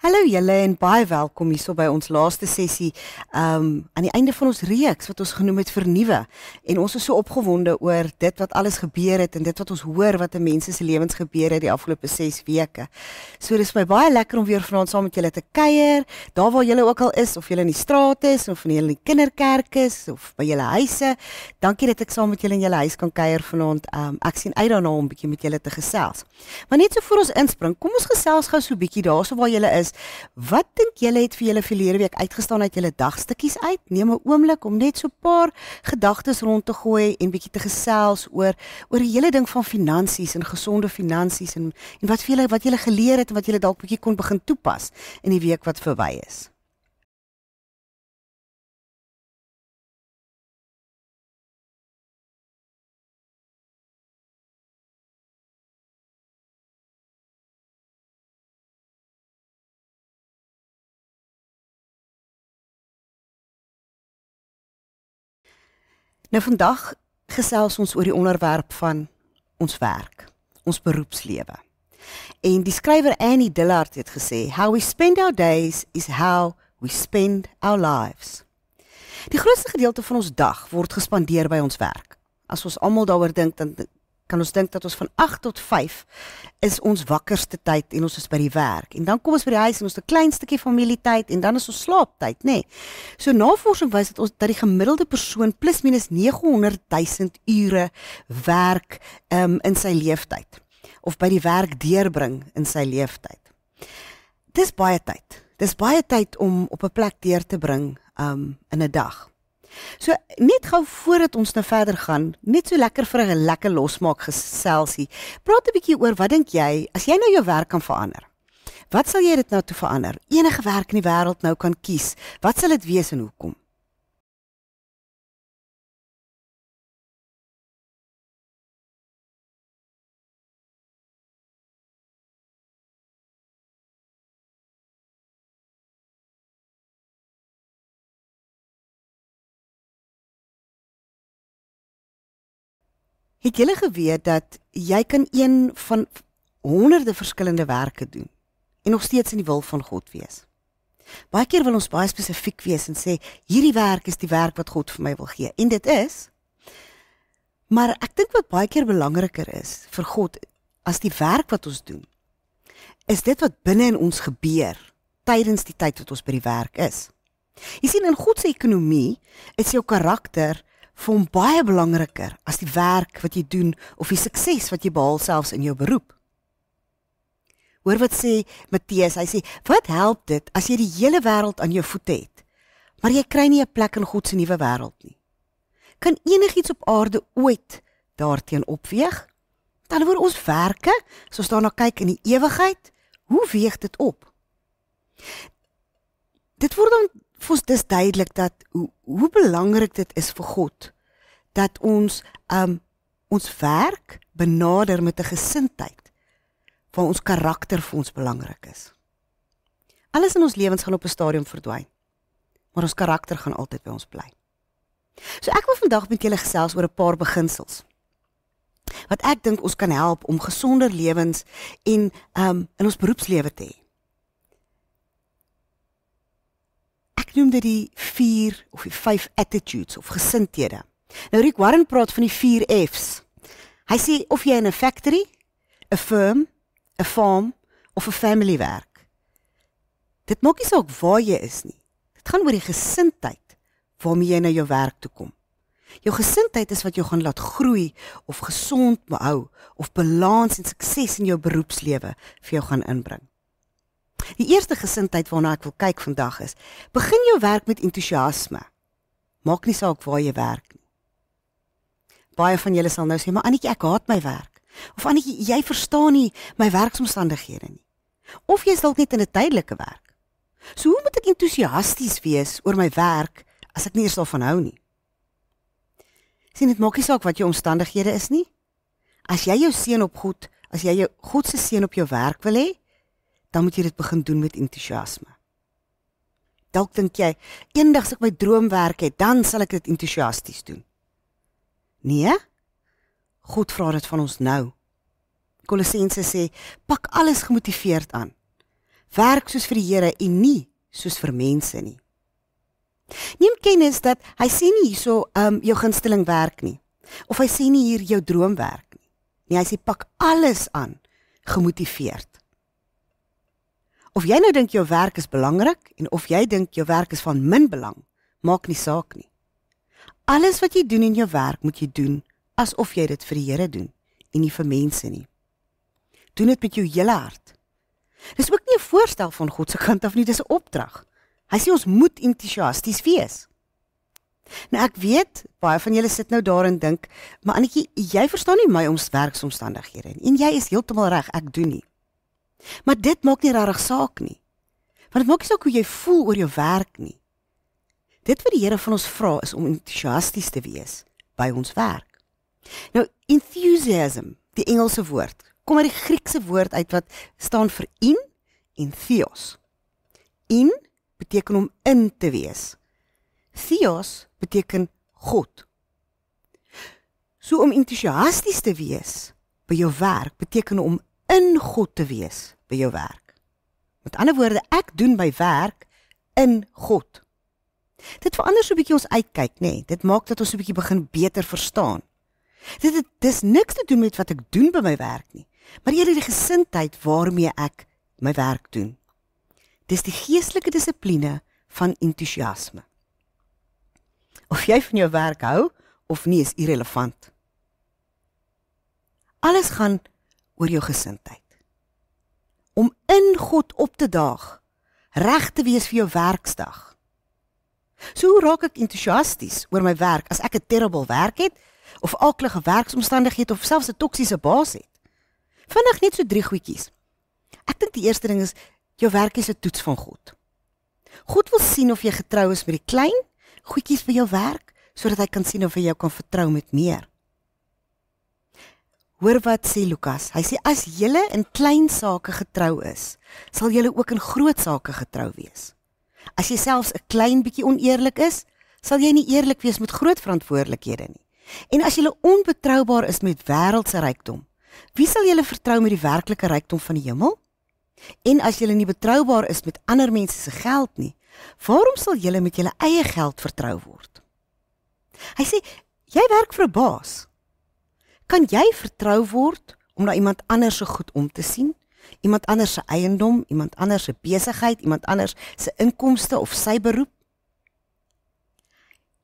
Hallo julle en baie welkom hierso by ons laaste sessie um aan die einde van ons reeks wat ons genoem het vernuwe. En ons is so opgewonde oor dit wat alles gebeur het en dit wat ons hoor wat in mense se lewens gebeur het die afgelope 6 weke. So dis vir my baie lekker om weer vanaand saam met julle te kuier, daar waar julle ook al is of julle in die straat is of van julle in die kinderkerk is of by julle huise. Dankie dat ek saam met julle in julle huis kan kuier vanaand. Um ek sien uit daarna om 'n bietjie met julle te gesels. Maar net so voor ons inspring, kom ons gesels gou so 'n bietjie daarso waar julle is is. Wat dink julle het vir julle verlede week uitgestaan uit julle dagstukkies uit? Neem 'n oomblik om net so 'n paar gedagtes rond te gooi en bietjie te gesels oor oor die hele ding van finansies en gesonde finansies en en wat vir julle wat julle geleer het en wat julle dalk bietjie kon begin toepas in die week wat verby is. Nou vandag gesels ons oor die onderwerp van ons werk, ons beroepslewe. En die skrywer Annie Dillard het gesê, "How we spend our days is how we spend our lives." Die grootste gedeelte van ons dag word gespandeer by ons werk. As ons almal daaroor dink, dan kan ons dink dat ons van 8 tot 5 is ons wakkerste tyd en ons is by die werk. En dan kom ons by die huis en ons het 'n klein stukkie familietyd en dan is ons slaaptyd, nê. Nee. So navorsing wys dat ons dat die gemiddelde persoon plus minus 900 000 ure werk um, in sy lewe tyd of by die werk deurbring in sy lewe tyd. Dis baie tyd. Dis baie tyd om op 'n plek deur te bring um, in 'n dag. So net gou voordat ons nou verder gaan, net so lekker vir 'n lekker losmaak geselsie. Praat 'n bietjie oor wat dink jy as jy nou jou werk kan verander? Wat sal jy dit nou toe verander? Enige werk in die wêreld nou kan kies. Wat sal dit wees en hoekom? Het jy geweet dat jy kan een van honderde verskillende werke doen en nog steeds in die wil van God wees? Baie keer wil ons baie spesifiek wees en sê hierdie werk is die werk wat God vir my wil gee en dit is. Maar ek dink wat baie keer belangriker is vir God as die werk wat ons doen is dit wat binne in ons gebeur tydens die tyd wat ons by die werk is. Jy sien in God se ekonomie is jou karakter vir hom baie belangriker as die werk wat jy doen of die sukses wat jy behaal selfs in jou beroep. Hoor wat sê Matteus, hy sê, "Wat help dit as jy die hele wêreld aan jou voete het, maar jy kry nie 'n plek in God se nuwe wêreld nie? Kan enigiets op aarde ooit daarteen opweeg? Dan word ons werke, as ons daarna kyk in die ewigheid, hoe weeg dit op?" Dit word dan vir ons dis duidelik dat hoe, hoe belangrik dit is vir God dat ons um ons werk benader met 'n gesindheid van ons karakter vir ons belangrik is. Alles in ons lewens gaan op 'n stadium verdwyn, maar ons karakter gaan altyd by ons bly. So ek wil vandag met julle gesels oor 'n paar beginsels wat ek dink ons kan help om gesonder lewens en um in ons beroepslewe te hê. Ek noem dit die 4 of die 5 attitudes of gesindhede. Nou Rick Warren praat van die 4 F's. Hy sê of jy in 'n factory, 'n firm, 'n farm of 'n family werk. Dit maak nie saak waar jy is nie. Dit gaan oor die gesindheid waarmee jy na jou werk toe kom. Jou gesindheid is wat jou gaan laat groei of gesond hou of balans en sukses in jou beroepslewe vir jou gaan inbring. Die eerste gesindheid waarna ek wil kyk vandag is: begin jou werk met entoesiasme. Maak nie saak waar jy werk nie. Baie van julle sal nou sê, "Maar Annetjie, ek haat my werk." Of Annetjie, jy verstaan nie my werksomstandighede nie. Of jy is dalk net in 'n tydelike werk. So hoe moet ek entoesiasties wees oor my werk as ek nie eers daarvan hou nie? Sien, dit maak nie saak wat jou omstandighede is nie. As jy jou seën op God, as jy jou God se seën op jou werk wil hê, dan moet jy dit begin doen met entoesiasme. Dalk dink jy, eendag as ek my droomwerk het, dan sal ek dit entoesiasties doen. Nee? God vra dit van ons nou. Kolossense sê, pak alles gemotiveerd aan. Werk soos vir die Here en nie soos vir mense nie. Neem kennis dat hy sê nie hierso um jou gunsteling werk nie of hy sê nie hier jou droomwerk nie. Nee, hy sê pak alles aan gemotiveerd. Of jy nou dink jou werk is belangrik en of jy dink jou werk is van min belang, maak nie saak nie. Alles wat jy doen in jou werk, moet jy doen asof jy dit vir die Here doen en nie vir mense nie. Doen dit met jou hele hart. Dis ook nie 'n voorstel van God se kant af nie, dis 'n opdrag. Hy sê ons moet entoesiasties wees. Nou ek weet baie van julle sit nou daar en dink, maar Annetjie, jy verstaan nie my ons werksomstandighede nie. En jy is heeltemal reg, ek doen nie. Maar dit maak nie regtig saak nie. Want dit maak nie saak hoe jy voel oor jou werk nie. Dit wat die Here van ons vra is om entoesiasties te wees by ons werk. Nou enthusiasm, die Engelse woord, kom uit die Griekse woord uit wat staan vir in en theos. In beteken om in te wees. Theos beteken God. So om entoesiasties te wees by jou werk beteken om in God te wees by jou werk. Met ander woorde, ek doen my werk in God. Dit verander so 'n bietjie ons uitkyk, nê? Nee. Dit maak dat ons so 'n bietjie begin beter verstaan. Dit het dis niks te doen met wat ek doen by my werk nie, maar eerder die gesindheid waarmee ek my werk doen. Dis die geestelike dissipline van entoesiasme. Of jy van jou werk hou of nie is irrelevant. Alles gaan oor jou gesindheid. Om in God op te daag, reg te wees vir jou werksdag. So hoe raak ek entoesiasties oor my werk as ek 'n terrible werk het of aaklige werksomstandighede of selfs 'n toksiese baas het? Vinnig net so drie goedjies. Ek dink die eerste ding is jou werk is 'n toets van God. God wil sien of jy getrou is met die klein goedjies by jou werk sodat hy kan sien of hy jou kan vertrou met meer. Hoor wat sê Lukas. Hy sê as julle in klein sake getrou is, sal julle ook in groot sake getrou wees. As jy selfs 'n klein bietjie oneerlik is, sal jy nie eerlik wees met groot verantwoordelikhede nie. En as jy onbetroubaar is met wêreldse rykdom, wie sal jy vertrou met die werklike rykdom van die hemel? En as jy nie betroubaar is met ander mense se geld nie, waarom sal jy met jou eie geld vertrou word? Hy sê jy werk vir 'n baas. Kan jy vertrou word om na iemand anders se so goed om te sien? Iemand anders se eiendom, iemand anders se besigheid, iemand anders se inkomste of sy beroep?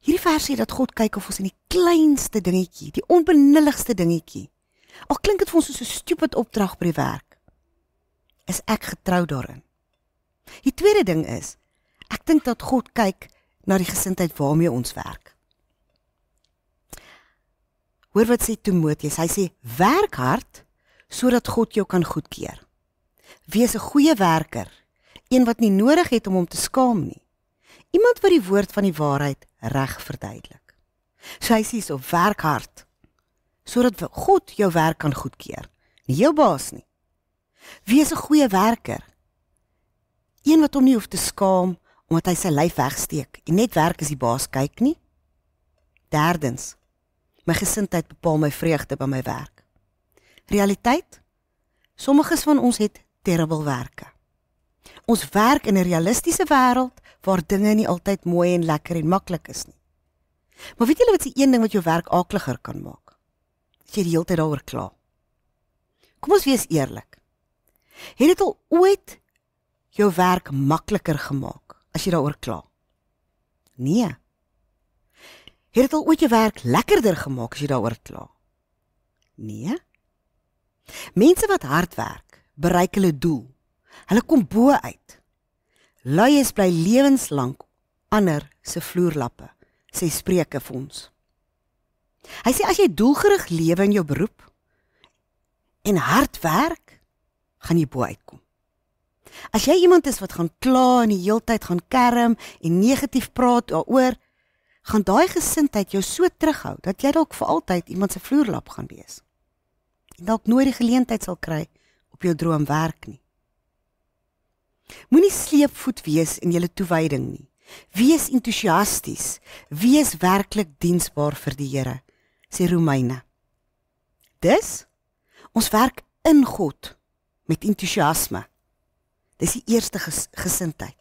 Hierdie vers sê dat God kyk of ons in die kleinste dingetjie, die onbenulligste dingetjie. Al klink dit vir ons so 'n stupid opdrag by die werk. Is ek getrou daarin? Die tweede ding is, ek dink dat God kyk na die gesindheid waarmee ons werk. Hoor wat sê Timoteus. Hy sê werk hard sodat God jou kan goedkeur. Wees 'n goeie werker, een wat nie nodig het om hom te skaam nie. Iemand wat die woord van die waarheid reg verduidelik. So hy sê so werk hard sodat God jou werk kan goedkeur, nie jou baas nie. Wees 'n goeie werker. Een wat hom nie hoef te skaam omdat hy sy lyf wegsteek en net werk as die baas kyk nie. Derdens My gesindheid bepaal my vreugde by my werk. Realiteit? Sommiges van ons het terrible werke. Ons werk in 'n realistiese wêreld waar dinge nie altyd mooi en lekker en maklik is nie. Maar weet julle wat se een ding wat jou werk akliger kan maak? As jy die hele tyd daaroor kla. Kom ons wees eerlik. Het dit al ooit jou werk makliker gemaak as jy daaroor kla? Nee. Het dit al ooit jou werk lekkerder gemaak as jy daaroor kla? Nee. Mense wat hard werk, bereik hulle doel. Hulle kom bo uit. Luies bly lewenslank ander se vloerlappe, sê Spreuke vir ons. Hy sê as jy doelgerig lewe in jou beroep en hard werk, gaan jy bo uitkom. As jy iemand is wat gaan kla en die heeltyd gaan kerm en negatief praat daaroor, gaan daai gesindheid jou so terughou dat jy dalk vir altyd iemand se vloerlap gaan wees. En dalk nooit die geleentheid sal kry op jou droom werk nie. Moenie sleepvoet wees in jou toewyding nie. Wees entoesiasties, wees werklik diensbaar vir die Here, sê Romeine. Dis ons werk in God met entoesiasme. Dis die eerste ges gesindheid.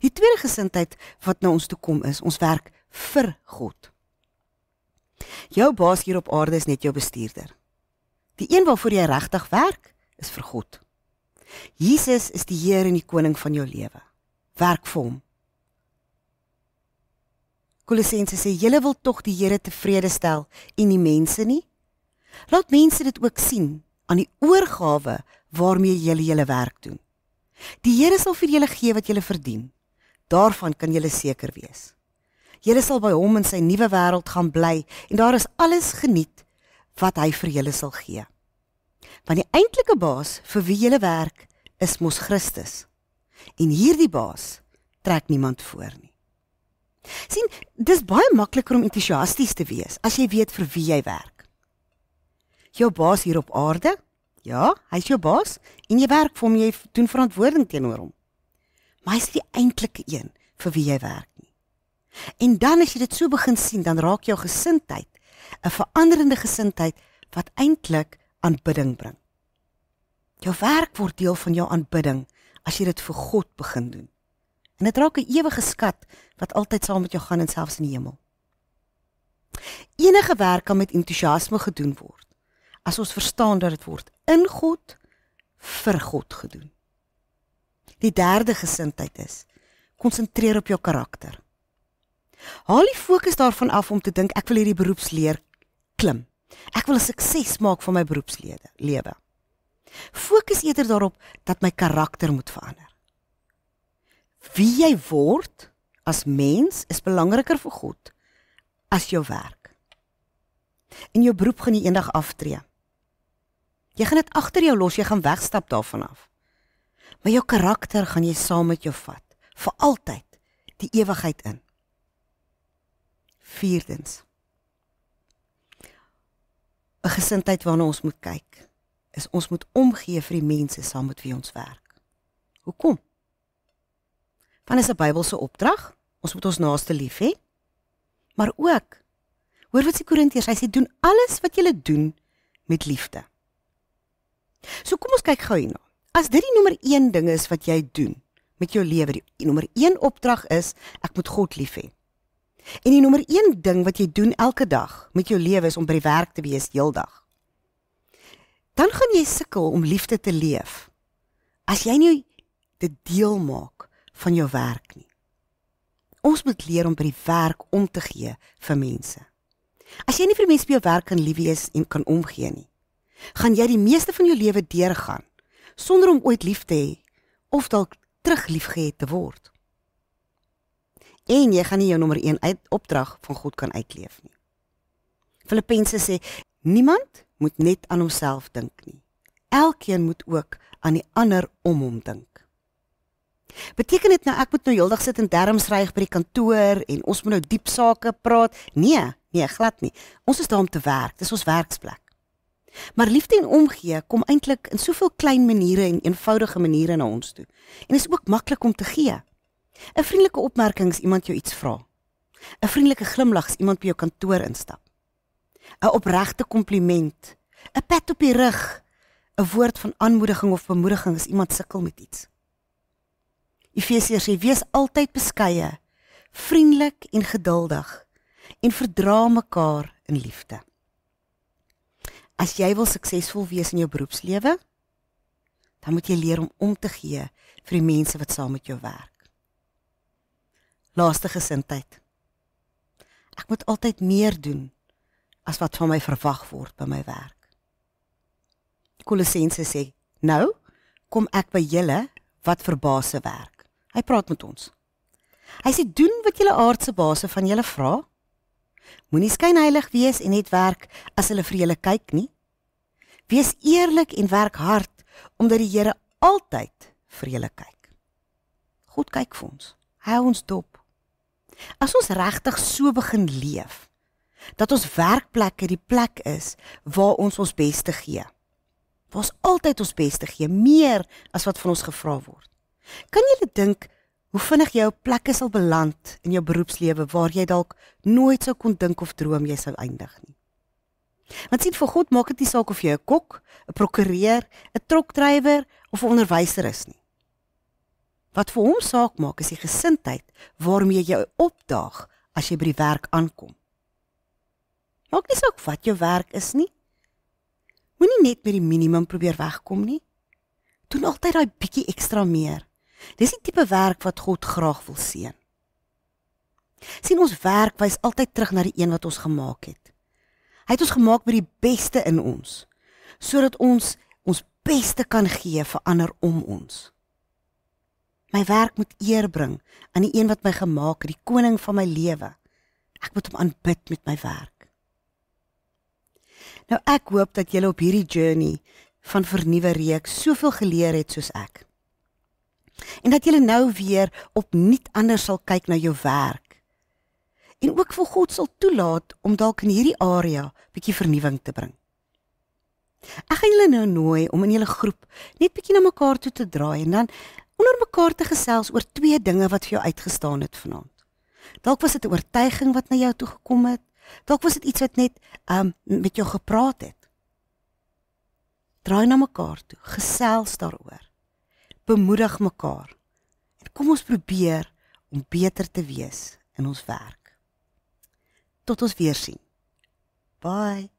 Die tweede gesindheid wat nou ons toe kom is, ons werk vir God. Jou baas hier op aarde is net jou bestuurder. Die een waarvoor jy regtig werk, is vir God. Jesus is die Heer en die koning van jou lewe. Werk vir hom. Kolossense sê jy wil tog die Here tevrede stel en nie mense nie. Laat mense dit ook sien aan die oorgawe waarmee jy julle werk doen. Die Here sal vir julle gee wat julle verdien. Daarvan kan julle seker wees. Julle sal by hom in sy nuwe wêreld gaan bly en daar is alles geniet wat hy vir julle sal gee. Want die eintlike baas vir wie julle werk is mos Christus. En hierdie baas trek niemand voor nie. sien, dis baie makliker om entoesiasties te wees as jy weet vir wie jy werk. Jou baas hier op aarde? Ja, hy's jou baas en jy werk vir hom, jy doen verantwoording teenoor hom. Maar hy's die eintlike een vir wie jy werk. En dan as jy dit so begin sien, dan raak jou gesindheid 'n veranderende gesindheid wat eintlik aanbidding bring. Jou werk word deel van jou aanbidding as jy dit vir God begin doen. En dit raak 'n ewige skat wat altyd saam met jou gaan en selfs in die hemel. Enige werk kan met entoesiasme gedoen word as ons verstaan dat dit word in God vir God gedoen. Die derde gesindheid is: konsentreer op jou karakter. Haal die fokus daarvan af om te dink ek wil hierdie beroepsleer klim. Ek wil 'n sukses maak van my beroepslede lewe. Fokus eerder daarop dat my karakter moet verander. Wie jy word as mens is belangriker vir God as jou werk. In jou beroep gaan jy eendag aftree. Jy gaan dit agter jou los, jy gaan wegstap daarvan af. Maar jou karakter gaan jy saam met jou vat vir altyd, die ewigheid in. Vierdens. 'n Gesindheid waarna ons moet kyk is ons moet omgee vir die mense saam met wie ons werk. Hoekom? Want is 'n Bybelse opdrag, ons moet ons naaste lief hê. Maar ook hoor wat se Korintiërs, hy sê doen alles wat jy doen met liefde. So kom ons kyk gou hierna. As dit die nommer 1 ding is wat jy doen met jou lewe, die nommer 1 opdrag is ek moet God lief hê. En die nommer 1 ding wat jy doen elke dag met jou lewe is om by die werk te wees heeldag. Dan gaan jy sukkel om liefde te leef as jy nie dit deel maak van jou werk nie. Ons moet leer om by die werk om te gee vir mense. As jy nie vir mense by jou werk kan lief wees en kan omgee nie, gaan jy die meeste van jou lewe deurgaan sonder om ooit lief te hê of dalk terug liefgehad te word en jy gaan nie jou nommer 1 uit opdrag van God kan uitleef nie. Filippense sê niemand moet net aan homself dink nie. Elkeen moet ook aan die ander om hom dink. Beteken dit nou ek moet nou heeldag sit in dermsryg by die kantoor en ons moet nou diep sake praat? Nee, nee, glad nie. Ons is daar om te werk. Dis ons werksplek. Maar liefde en omgee kom eintlik in soveel klein maniere en eenvoudige maniere na ons toe. En dit is ook maklik om te gee. 'n Vriendelike opmerking as iemand jou iets vra. 'n Vriendelike glimlag as iemand by jou kantoor instap. 'n Opregte kompliment, 'n pat op die rug, 'n woord van aanmoediging of bemoediging as iemand sukkel met iets. Efesiërs sê: "Wees altyd beskeie, vriendelik en geduldig en verdra mekaar in liefde." As jy wil suksesvol wees in jou beroepslewe, dan moet jy leer om om te gee vir die mense wat saam met jou werk laaste gesindheid. Ek moet altyd meer doen as wat van my verwag word by my werk. Kolossense sê: "Nou kom ek by julle wat verbaase werk." Hy praat met ons. Hy sê: "Doen wat julle aardse baase van julle vra. Moenie skynheilig wees en net werk as hulle vir julle kyk nie. Wees eerlik en werk hard omdat die Here altyd vir julle kyk. God kyk vir ons. Hy hou ons dop. As ons regtig so begin leef dat ons werkplekke die plek is waar ons ons beste gee. Waar ons altyd ons beste gee, meer as wat van ons gevra word. Kan jy dit dink hoe vinnig jou plekke sal beland in jou beroepslewe waar jy dalk nooit sou kon dink of droom jy sou eindig nie. Want sien vir God maak dit nie saak of jy 'n kok, 'n prokureur, 'n trokdrywer of 'n onderwyser is nie. Wat vir hom saak maak is die gesindheid waarmee jy opdaag as jy by die werk aankom. Maak nie saak wat jou werk is nie. Moenie net met die minimum probeer wegkom nie. Doen altyd daai bietjie ekstra meer. Dis die tipe werk wat God graag wil sien. sien ons werk wys altyd terug na die een wat ons gemaak het. Hy het ons gemaak met die beste in ons sodat ons ons beste kan gee vir ander om ons. My werk moet eer bring aan die een wat my gemaak het, die koning van my lewe. Ek moet hom aanbid met my werk. Nou ek hoop dat julle op hierdie journey van vernuwe reek soveel geleer het soos ek. En dat julle nou weer opnuut anders sal kyk na jou werk. En ook vir God sal toelaat om dalk in hierdie area bietjie vernuwing te bring. Ek gaan julle nou nooi om in julle groep net bietjie na mekaar toe te draai en dan onder mekaar te gesels oor twee dinge wat vir jou uitgestaan het vanaand. Dalk was dit 'n oortuiging wat na jou toe gekom het. Dalk was dit iets wat net um met jou gepraat het. Draai na mekaar toe, gesels daaroor. Bemoedig mekaar. En kom ons probeer om beter te wees in ons werk. Tot ons weer sien. Bye.